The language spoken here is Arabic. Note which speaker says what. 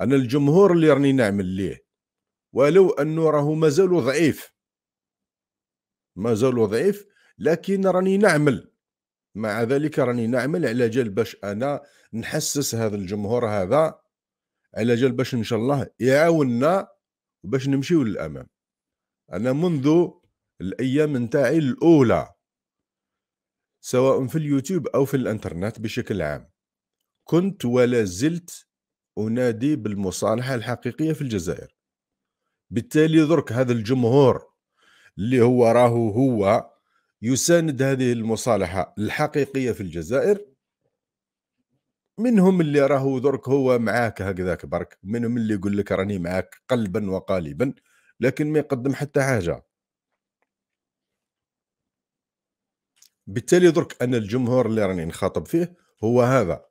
Speaker 1: انا الجمهور اللي راني نعمل ليه ولو انه راهو مازالو ضعيف مازالو ضعيف لكن راني نعمل مع ذلك راني نعمل على جال باش انا نحسس هذا الجمهور هذا على جال باش ان شاء الله يعاوننا وباش نمشيو للامام انا منذ الايام نتاعي الاولى سواء في اليوتيوب او في الانترنت بشكل عام كنت ولا زلت انادي بالمصالحه الحقيقيه في الجزائر بالتالي درك هذا الجمهور اللي هو راه هو يساند هذه المصالحه الحقيقيه في الجزائر منهم اللي راه درك هو معاك هكذاك برك منهم اللي يقول لك راني معاك قلبا وقالبا لكن ما يقدم حتى حاجه بالتالي درك انا الجمهور اللي راني نخاطب فيه هو هذا